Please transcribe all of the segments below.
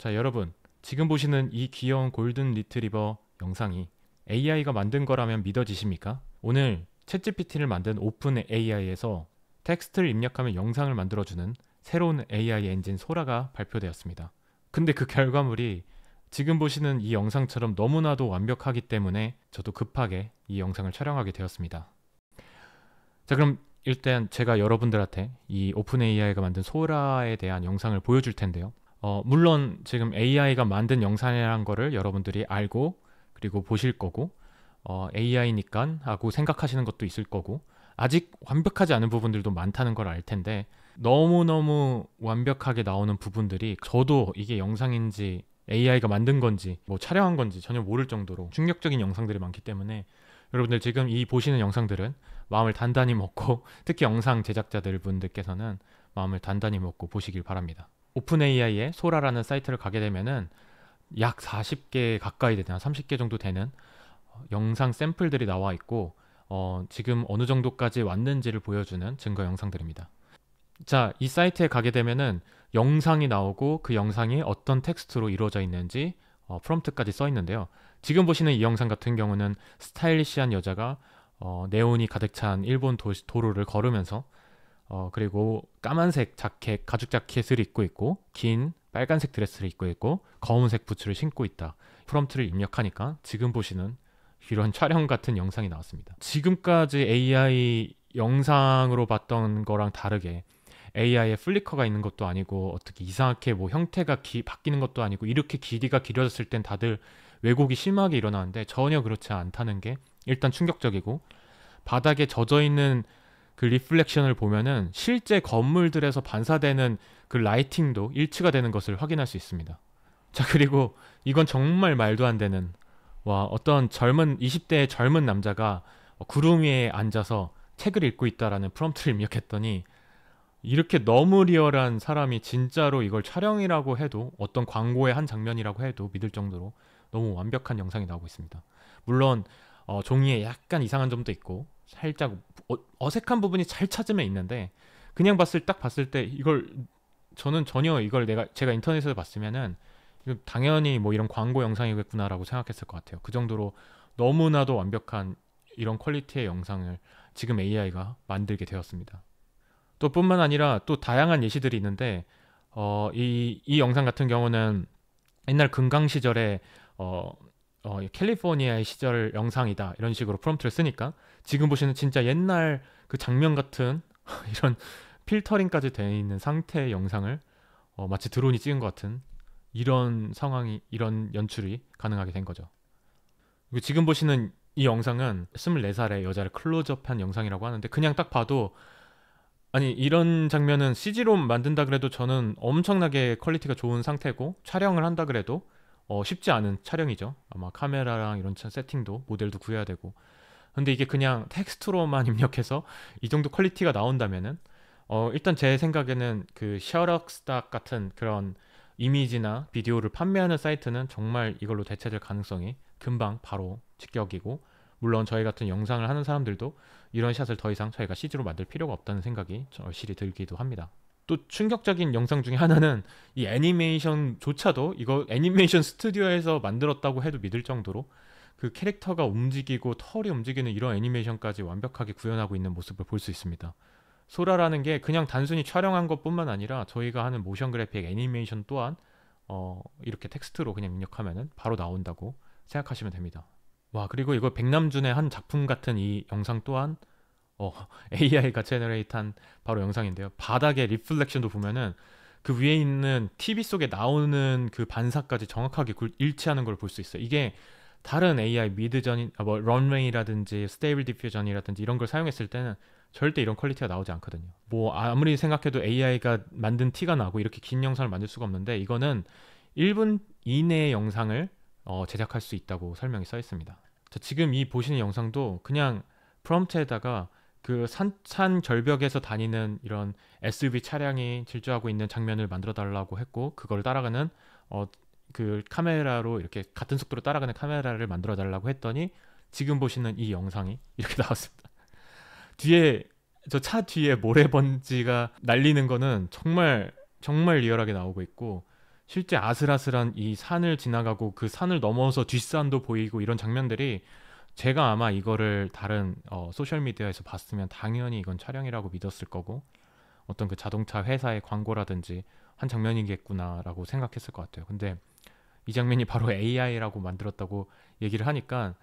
자, 여러분. 지금 보시는 이 귀여운 골든 리트리버 영상이 AI가 만든 거라면 믿어지십니까? 오늘 챗GPT를 만든 오픈 AI에서 텍스트를 입력하면 영상을 만들어주는 새로운 AI 엔진 소라가 발표되었습니다. 근데 그 결과물이 지금 보시는 이 영상처럼 너무나도 완벽하기 때문에 저도 급하게 이 영상을 촬영하게 되었습니다. 자, 그럼 일단 제가 여러분들한테 이 오픈 AI가 만든 소라에 대한 영상을 보여줄 텐데요. 어, 물론 지금 AI가 만든 영상이라는 거를 여러분들이 알고 그리고 보실 거고 어, AI니까 하고 생각하시는 것도 있을 거고 아직 완벽하지 않은 부분들도 많다는 걸 알 텐데 너무너무 완벽하게 나오는 부분들이 저도 이게 영상인지 AI가 만든 건지 뭐 촬영한 건지 전혀 모를 정도로 충격적인 영상들이 많기 때문에 여러분들 지금 이 보시는 영상들은 마음을 단단히 먹고 특히 영상 제작자들 분들께서는 마음을 단단히 먹고 보시길 바랍니다. 오픈 AI의 소라라는 사이트를 가게 되면은 약 40개 가까이 되나 30개 정도 되는 어, 영상 샘플들이 나와 있고 어, 지금 어느 정도까지 왔는지를 보여주는 증거 영상들입니다. 자, 이 사이트에 가게 되면은 영상이 나오고 그 영상이 어떤 텍스트로 이루어져 있는지 어, 프롬프트까지 써 있는데요. 지금 보시는 이 영상 같은 경우는 스타일리시한 여자가 어, 네온이 가득 찬 일본 도시, 도로를 걸으면서 어, 그리고 까만색 자켓, 가죽 자켓을 입고 있고 긴 빨간색 드레스를 입고 있고 검은색 부츠를 신고 있다. 프롬트를 입력하니까 지금 보시는 이런 촬영 같은 영상이 나왔습니다. 지금까지 AI 영상으로 봤던 거랑 다르게 AI에 플리커가 있는 것도 아니고 어떻게 이상하게 뭐 형태가 기, 바뀌는 것도 아니고 이렇게 길이가 길어졌을 땐 다들 왜곡이 심하게 일어나는데 전혀 그렇지 않다는 게 일단 충격적이고 바닥에 젖어 있는 그 리플렉션을 보면은 실제 건물들에서 반사되는 그 라이팅도 일치가 되는 것을 확인할 수 있습니다. 자, 그리고 이건 정말 말도 안 되는 와, 어떤 젊은 20대의 젊은 남자가 구름 위에 앉아서 책을 읽고 있다라는 프롬프트를 입력했더니 이렇게 너무 리얼한 사람이 진짜로 이걸 촬영이라고 해도 어떤 광고의 한 장면이라고 해도 믿을 정도로 너무 완벽한 영상이 나오고 있습니다. 물론 어, 종이에 약간 이상한 점도 있고 살짝 어, 어색한 부분이 잘 찾으면 있는데 그냥 봤을 딱 봤을 때 이걸 저는 전혀 이걸 내가 제가 인터넷에서 봤으면은 당연히 뭐 이런 광고 영상이겠구나라고 생각했을 것 같아요. 그 정도로 너무나도 완벽한 이런 퀄리티의 영상을 지금 AI가 만들게 되었습니다. 또 뿐만 아니라 또 다양한 예시들이 있는데 어, 이, 이 영상 같은 경우는 옛날 금강 시절에 어, 어, 캘리포니아의 시절 영상이다 이런 식으로 프롬프트를 쓰니까 지금 보시는 진짜 옛날 그 장면 같은 이런 필터링까지 돼 있는 상태의 영상을 어, 마치 드론이 찍은 것 같은 이런 상황이 이런 연출이 가능하게 된 거죠. 그리고 지금 보시는 이 영상은 24살의 여자를 클로즈업한 영상이라고 하는데 그냥 딱 봐도 아니 이런 장면은 CG로 만든다 그래도 저는 엄청나게 퀄리티가 좋은 상태고 촬영을 한다 그래도 어, 쉽지 않은 촬영이죠. 아마 카메라랑 이런 세팅도 모델도 구해야 되고 근데 이게 그냥 텍스트로만 입력해서 이 정도 퀄리티가 나온다면은 어 일단 제 생각에는 그 셔럭스닥 같은 그런 이미지나 비디오를 판매하는 사이트는 정말 이걸로 대체될 가능성이 금방 바로 직격이고 물론 저희 같은 영상을 하는 사람들도 이런 샷을 더 이상 저희가 CG로 만들 필요가 없다는 생각이 절실히 들기도 합니다. 또 충격적인 영상 중에 하나는 이 애니메이션조차도 이거 애니메이션 스튜디오에서 만들었다고 해도 믿을 정도로 그 캐릭터가 움직이고 털이 움직이는 이런 애니메이션까지 완벽하게 구현하고 있는 모습을 볼 수 있습니다. 소라라는 게 그냥 단순히 촬영한 것뿐만 아니라 저희가 하는 모션 그래픽 애니메이션 또한 어, 이렇게 텍스트로 그냥 입력하면 바로 나온다고 생각하시면 됩니다. 와 그리고 이거 백남준의 한 작품 같은 이 영상 또한 어, AI가 제너레이트한 바로 영상인데요. 바닥의 리플렉션도 보면은 그 위에 있는 TV 속에 나오는 그 반사까지 정확하게 일치하는 걸 볼 수 있어요. 이게 다른 AI 미드전, 아, 뭐 런웨이라든지 스테이블 디퓨전이라든지 이런 걸 사용했을 때는 절대 이런 퀄리티가 나오지 않거든요. 뭐 아무리 생각해도 AI가 만든 티가 나고 이렇게 긴 영상을 만들 수가 없는데 이거는 1분 이내의 영상을 어, 제작할 수 있다고 설명이 써 있습니다. 자, 지금 이 보시는 영상도 그냥 프롬프트에다가 그 산, 산 절벽에서 다니는 이런 SUV 차량이 질주하고 있는 장면을 만들어 달라고 했고 그걸 따라가는 어, 그 카메라로 이렇게 같은 속도로 따라가는 카메라를 만들어 달라고 했더니 지금 보시는 이 영상이 이렇게 나왔습니다. 뒤에 저 차 뒤에 모래번지가 날리는 거는 정말 정말 리얼하게 나오고 있고 실제 아슬아슬한 이 산을 지나가고 그 산을 넘어서 뒷산도 보이고 이런 장면들이 제가 아마 이거를 다른 어, 소셜 미디어에서 봤으면 당연히 이건 촬영이라고 믿었을 거고 어떤 그 자동차 회사의 광고라든지 한 장면이겠구나라고 생각했을 것 같아요. 근데 이 장면이 바로 AI라고 만들었다고 얘기를 하니까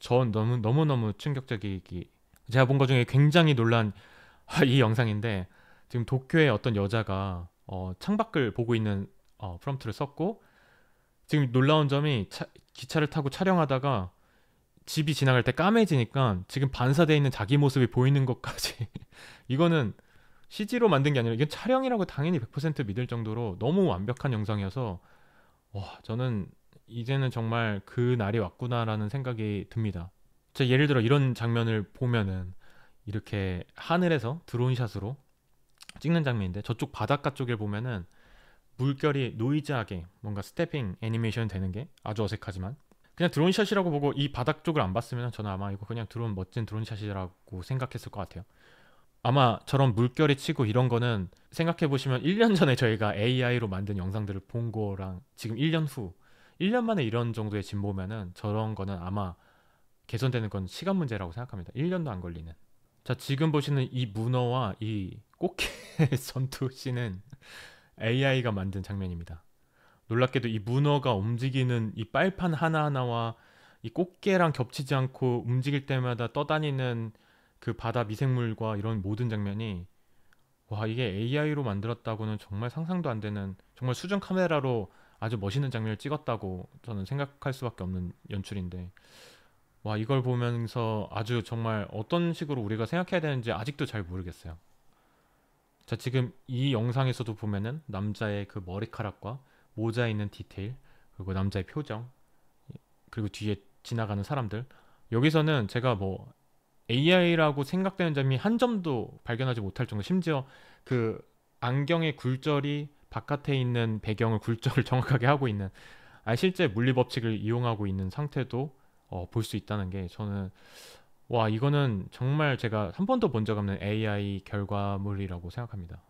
전 너무 너무 너무 충격적이기 제가 본 것 중에 굉장히 놀란 아, 이 영상인데 지금 도쿄의 어떤 여자가 어, 창밖을 보고 있는 어, 프롬프트를 썼고 지금 놀라운 점이 차, 기차를 타고 촬영하다가 집이 지나갈 때 까매지니까 지금 반사되어 있는 자기 모습이 보이는 것까지 이거는 CG로 만든 게 아니라 이건 촬영이라고 당연히 100% 믿을 정도로 너무 완벽한 영상이어서 와 저는 이제는 정말 그 날이 왔구나라는 생각이 듭니다. 자, 예를 들어 이런 장면을 보면은 이렇게 하늘에서 드론샷으로 찍는 장면인데 저쪽 바닷가 쪽을 보면은 물결이 노이즈하게 뭔가 스태핑 애니메이션 되는 게 아주 어색하지만 그냥 드론샷이라고 보고 이 바닥 쪽을 안 봤으면 저는 아마 이거 그냥 드론 멋진 드론샷이라고 생각했을 것 같아요. 아마 저런 물결이 치고 이런 거는 생각해 보시면 1년 전에 저희가 AI로 만든 영상들을 본 거랑 지금 1년 후 1년 만에 이런 정도의 진보면은 저런 거는 아마 개선되는 건 시간 문제라고 생각합니다. 1년도 안 걸리는. 자, 지금 보시는 이 문어와 이 꽃게 전투 씬은 AI가 만든 장면입니다. 놀랍게도 이 문어가 움직이는 이 빨판 하나하나와 이 꽃게랑 겹치지 않고 움직일 때마다 떠다니는 그 바다 미생물과 이런 모든 장면이 와 이게 AI로 만들었다고는 정말 상상도 안 되는 정말 수중 카메라로 아주 멋있는 장면을 찍었다고 저는 생각할 수밖에 없는 연출인데 와 이걸 보면서 아주 정말 어떤 식으로 우리가 생각해야 되는지 아직도 잘 모르겠어요. 자 지금 이 영상에서도 보면은 남자의 그 머리카락과 모자 있는 디테일 그리고 남자의 표정 그리고 뒤에 지나가는 사람들 여기서는 제가 뭐 AI라고 생각되는 점이 한 점도 발견하지 못할 정도 심지어 그 안경의 굴절이 바깥에 있는 배경을 굴절을 정확하게 하고 있는 아 실제 물리 법칙을 이용하고 있는 상태도 어, 볼수 있다는 게 저는 와 이거는 정말 제가 한 번도 본 적 없는 AI 결과물이라고 생각합니다.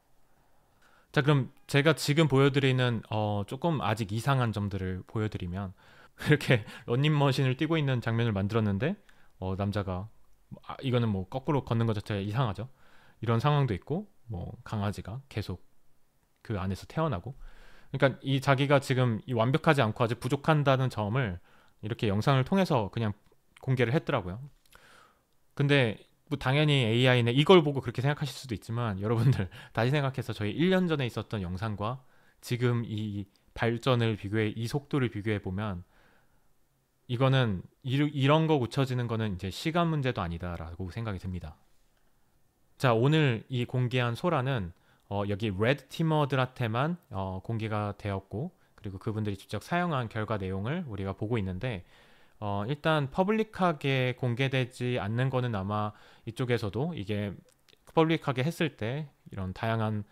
자 그럼 제가 지금 보여드리는 어, 조금 아직 이상한 점들을 보여드리면 이렇게 런닝머신을 뛰고 있는 장면을 만들었는데 어, 남자가 아, 이거는 뭐 거꾸로 걷는 것 자체가 이상하죠. 이런 상황도 있고 뭐 강아지가 계속 그 안에서 태어나고 그러니까 이 자기가 지금 이 완벽하지 않고 아직 부족한다는 점을 이렇게 영상을 통해서 그냥 공개를 했더라고요. 근데 뭐 당연히 a i 는 이걸 보고 그렇게 생각하실 수도 있지만 여러분들 다시 생각해서 저희 1년 전에 있었던 영상과 지금 이 발전을 비교해 이 속도를 비교해 보면 이거는 이, 런거 고쳐지는 거는 이제 시간 문제도 아니다라고 생각이 듭니다. 자 오늘 이 공개한 소라는 어, 여기 레드 팀머들한테만 어, 공개가 되었고 그리고 그분들이 직접 사용한 결과 내용을 우리가 보고 있는데 어, 일단 퍼블릭하게 공개되지 않는 거는 아마 이쪽에서도 이게 퍼블릭하게 했을 때 이런 다양한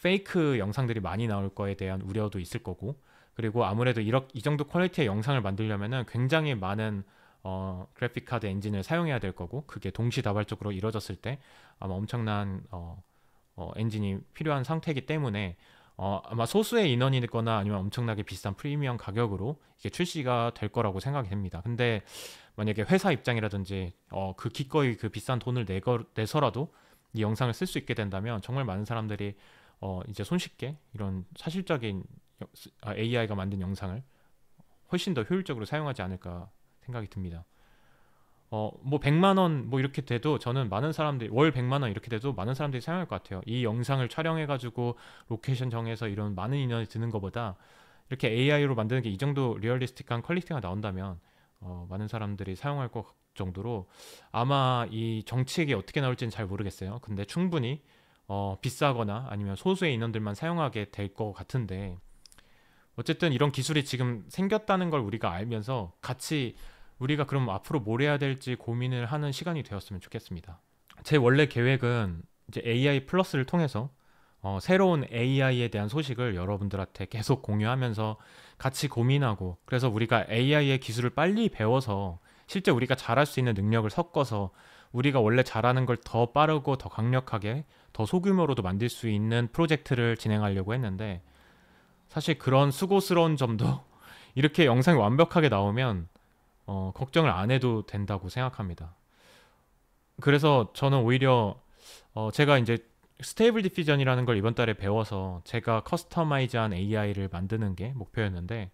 페이크 영상들이 많이 나올 거에 대한 우려도 있을 거고 그리고 아무래도 이렇이 정도 퀄리티의 영상을 만들려면 굉장히 많은 어, 그래픽 카드 엔진을 사용해야 될 거고 그게 동시다발적으로 이루어졌을 때 아마 엄청난 어, 어, 엔진이 필요한 상태이기 때문에 어, 아마 소수의 인원이거나 아니면 엄청나게 비싼 프리미엄 가격으로 이게 출시가 될 거라고 생각이 됩니다. 근데 만약에 회사 입장이라든지 어, 그 기꺼이 그 비싼 돈을 내거, 내서라도 이 영상을 쓸 수 있게 된다면 정말 많은 사람들이 어, 이제 손쉽게 이런 사실적인 아, AI가 만든 영상을 훨씬 더 효율적으로 사용하지 않을까 생각이 듭니다. 어뭐 100만 원 뭐 이렇게 돼도 저는 많은 사람들이 월 100만 원 이렇게 돼도 많은 사람들이 사용할 것 같아요. 이 영상을 촬영해 가지고 로케이션 정해서 이런 많은 인원이 드는 것보다 이렇게 AI로 만드는 게 이 정도 리얼리스틱한 퀄리티가 나온다면 어, 많은 사람들이 사용할 것 정도로 아마 이 정책이 어떻게 나올지는 잘 모르겠어요. 근데 충분히 어, 비싸거나 아니면 소수의 인원들만 사용하게 될 것 같은데 어쨌든 이런 기술이 지금 생겼다는 걸 우리가 알면서 같이 우리가 그럼 앞으로 뭘 해야 될지 고민을 하는 시간이 되었으면 좋겠습니다. 제 원래 계획은 이제 AI 플러스를 통해서 어, 새로운 AI에 대한 소식을 여러분들한테 계속 공유하면서 같이 고민하고 그래서 우리가 AI의 기술을 빨리 배워서 실제 우리가 잘할 수 있는 능력을 섞어서 우리가 원래 잘하는 걸 더 빠르고 더 강력하게 더 소규모로도 만들 수 있는 프로젝트를 진행하려고 했는데 사실 그런 수고스러운 점도 이렇게 영상이 완벽하게 나오면 어, 걱정을 안 해도 된다고 생각합니다. 그래서 저는 오히려 어, 제가 이제 스테이블 디퓨전이라는 걸 이번 달에 배워서 제가 커스터마이즈한 AI를 만드는 게 목표였는데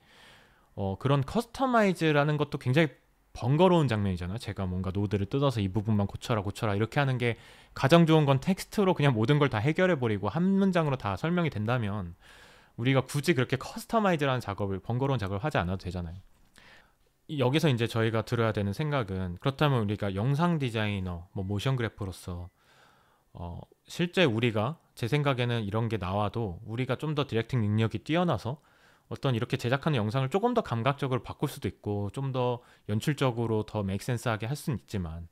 어, 그런 커스터마이즈라는 것도 굉장히 번거로운 장면이잖아요. 제가 뭔가 노드를 뜯어서 이 부분만 고쳐라 고쳐라 이렇게 하는 게 가장 좋은 건 텍스트로 그냥 모든 걸 다 해결해 버리고 한 문장으로 다 설명이 된다면 우리가 굳이 그렇게 커스터마이즈라는 작업을 번거로운 작업을 하지 않아도 되잖아요. 여기서 이제 저희가 들어야 되는 생각은 그렇다면 우리가 영상 디자이너, 뭐 모션 그래프로서 어, 실제 우리가 제 생각에는 이런 게 나와도 우리가 좀 더 디렉팅 능력이 뛰어나서 어떤 이렇게 제작하는 영상을 조금 더 감각적으로 바꿀 수도 있고 좀 더 연출적으로 더 맥센스하게 할 수는 있지만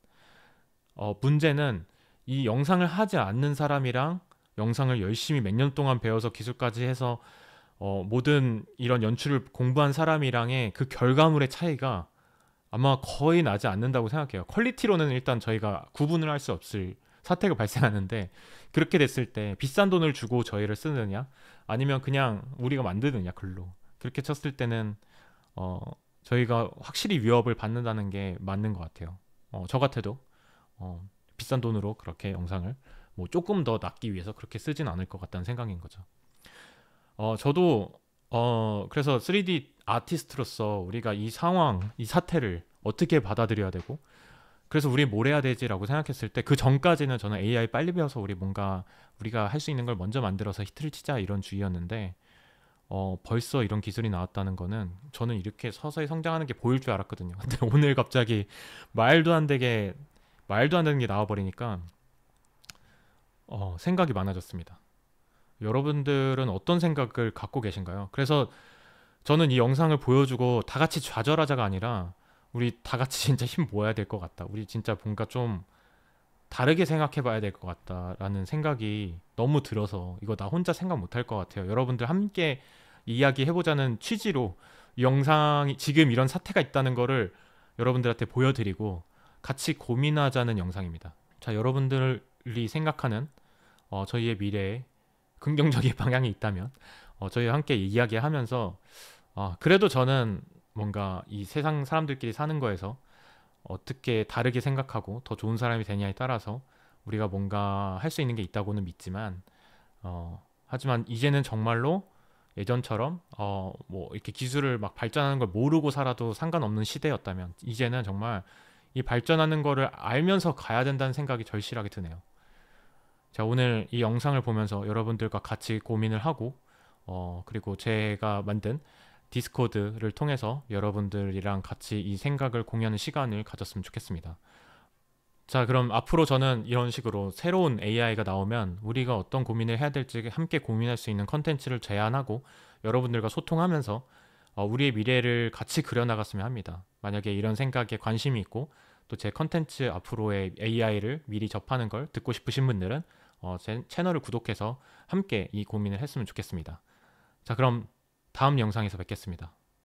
어, 문제는 이 영상을 하지 않는 사람이랑 영상을 열심히 몇 년 동안 배워서 기술까지 해서 어, 모든 이런 연출을 공부한 사람이랑의 그 결과물의 차이가 아마 거의 나지 않는다고 생각해요. 퀄리티로는 일단 저희가 구분을 할 수 없을 사태가 발생하는데 그렇게 됐을 때 비싼 돈을 주고 저희를 쓰느냐 아니면 그냥 우리가 만드느냐 글로 그렇게 쳤을 때는 어, 저희가 확실히 위협을 받는다는 게 맞는 것 같아요. 어, 저 같아도 어, 비싼 돈으로 그렇게 영상을 뭐 조금 더 낫기 위해서 그렇게 쓰진 않을 것 같다는 생각인 거죠. 어, 저도 어, 그래서 3D 아티스트로서 우리가 이 상황, 이 사태를 어떻게 받아들여야 되고 그래서 우리 뭘 해야 되지라고 생각했을 때 그 전까지는 저는 AI 빨리 배워서 우리 뭔가 우리가 할 수 있는 걸 먼저 만들어서 히트를 치자 이런 주의였는데 어, 벌써 이런 기술이 나왔다는 거는 저는 이렇게 서서히 성장하는 게 보일 줄 알았거든요. 근데 오늘 갑자기 말도 안 되게 말도 안 되는 게 나와 버리니까 어, 생각이 많아졌습니다. 여러분들은 어떤 생각을 갖고 계신가요? 그래서 저는 이 영상을 보여주고 다 같이 좌절하자가 아니라 우리 다 같이 진짜 힘 모아야 될 것 같다. 우리 진짜 뭔가 좀 다르게 생각해 봐야 될 것 같다라는 생각이 너무 들어서 이거 나 혼자 생각 못할것 같아요. 여러분들 함께 이야기해 보자는 취지로 영상이 지금 이런 사태가 있다는 거를 여러분들한테 보여드리고 같이 고민하자는 영상입니다. 자, 여러분들이 생각하는 어, 저희의 미래에 긍정적인 방향이 있다면 어, 저희와 함께 이야기하면서 어, 그래도 저는 뭔가 이 세상 사람들끼리 사는 거에서 어떻게 다르게 생각하고 더 좋은 사람이 되냐에 따라서 우리가 뭔가 할 수 있는 게 있다고는 믿지만 어, 하지만 이제는 정말로 예전처럼 어, 뭐 이렇게 기술을 막 발전하는 걸 모르고 살아도 상관없는 시대였다면 이제는 정말 이 발전하는 거를 알면서 가야 된다는 생각이 절실하게 드네요. 자, 오늘 이 영상을 보면서 여러분들과 같이 고민을 하고, 어, 그리고 제가 만든 디스코드를 통해서 여러분들이랑 같이 이 생각을 공유하는 시간을 가졌으면 좋겠습니다. 자, 그럼 앞으로 저는 이런 식으로 새로운 AI가 나오면 우리가 어떤 고민을 해야 될지 함께 고민할 수 있는 컨텐츠를 제안하고 여러분들과 소통하면서 어, 우리의 미래를 같이 그려나갔으면 합니다. 만약에 이런 생각에 관심이 있고 또 제 컨텐츠 앞으로의 AI를 미리 접하는 걸 듣고 싶으신 분들은 어, 채널을 구독해서 함께 이 고민을 했으면 좋겠습니다. 자, 그럼 다음 영상에서 뵙겠습니다.